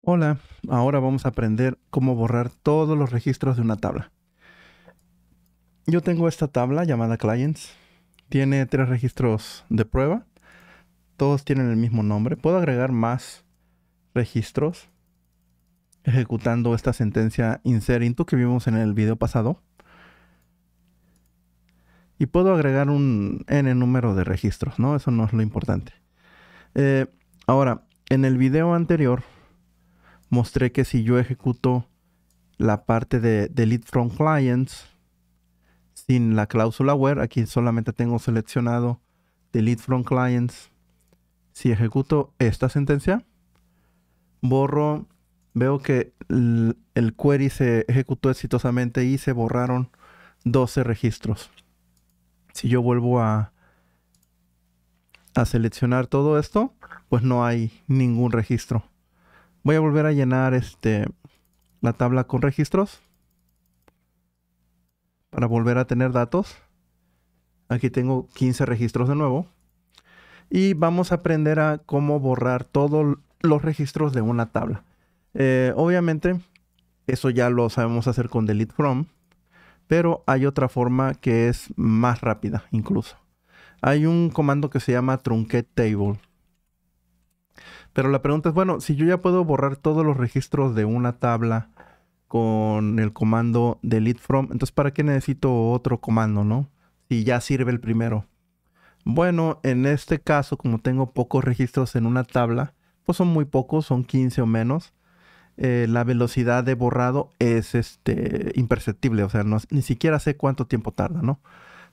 Hola, ahora vamos a aprender cómo borrar todos los registros de una tabla. Yo tengo esta tabla llamada Clients. Tiene tres registros de prueba. Todos tienen el mismo nombre. Puedo agregar más registros ejecutando esta sentencia insert into que vimos en el video pasado. Y puedo agregar un n número de registros, ¿no? Eso no es lo importante. Eh, ahora, en el video anterior mostré que si yo ejecuto la parte de delete from clients sin la cláusula where, aquí solamente tengo seleccionado delete from clients. Si ejecuto esta sentencia, borro, veo que el, query se ejecutó exitosamente y se borraron 12 registros. Si yo vuelvo a seleccionar todo esto, pues no hay ningún registro. Voy a volver a llenar este la tabla con registros para volver a tener datos. Aquí tengo 15 registros de nuevo. Y vamos a aprender a cómo borrar todos los registros de una tabla. Eh, obviamente, eso ya lo sabemos hacer con delete from, pero hay otra forma que es más rápida incluso. Hay un comando que se llama truncate table pero la pregunta es, bueno, si yo ya puedo borrar todos los registros de una tabla con el comando delete from, entonces ¿para qué necesito otro comando, no? Si ya sirve el primero. Bueno, en este caso, como tengo pocos registros en una tabla, pues son muy pocos, son 15 o menos. Eh, la velocidad de borrado es este, imperceptible, o sea, ni siquiera sé cuánto tiempo tarda, ¿no?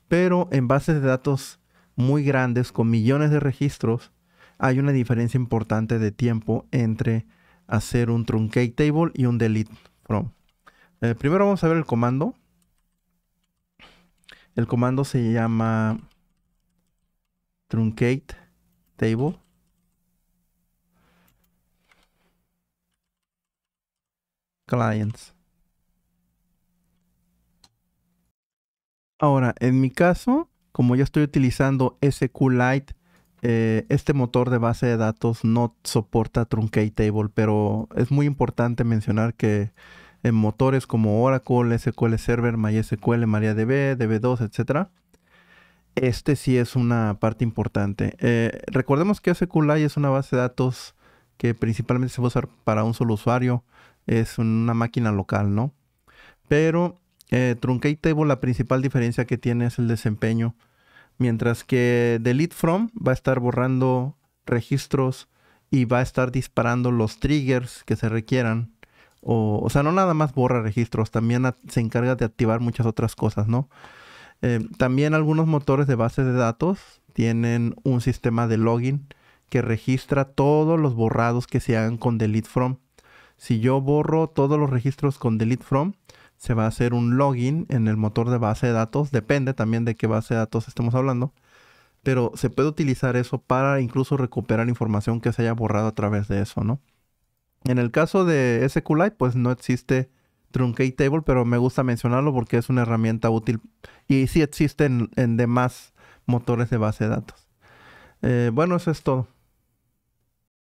Pero en bases de datos muy grandes, con millones de registros, hay una diferencia importante de tiempo entre hacer un truncate table y un delete from. Eh, primero vamos a ver el comando. El comando se llama truncate table. Clients. Ahora, en mi caso, como ya estoy utilizando SQLite eh, este motor de base de datos no soporta Truncate Table, pero es muy importante mencionar que en motores como Oracle, SQL Server, MySQL, MariaDB, DB2, etc., este sí es una parte importante. Eh, recordemos que SQLite es una base de datos que principalmente se va a usar para un solo usuario, es una máquina local, ¿no? Pero eh, Truncate Table, la principal diferencia que tiene es el desempeño Mientras que delete from va a estar borrando registros y va a estar disparando los triggers que se requieran. O, sea, no nada más borra registros, también se encarga de activar muchas otras cosas, ¿no? Eh, también algunos motores de bases de datos tienen un sistema de login que registra todos los borrados que se hagan con delete from. Si yo borro todos los registros con delete from, se va a hacer un login en el motor de base de datos, depende también de qué base de datos estemos hablando, pero se puede utilizar eso para incluso recuperar información que se haya borrado a través de eso, ¿no? En el caso de SQLite, pues no existe Truncate Table, pero me gusta mencionarlo porque es una herramienta útil y sí existe en, demás motores de base de datos. Eh, bueno, eso es todo.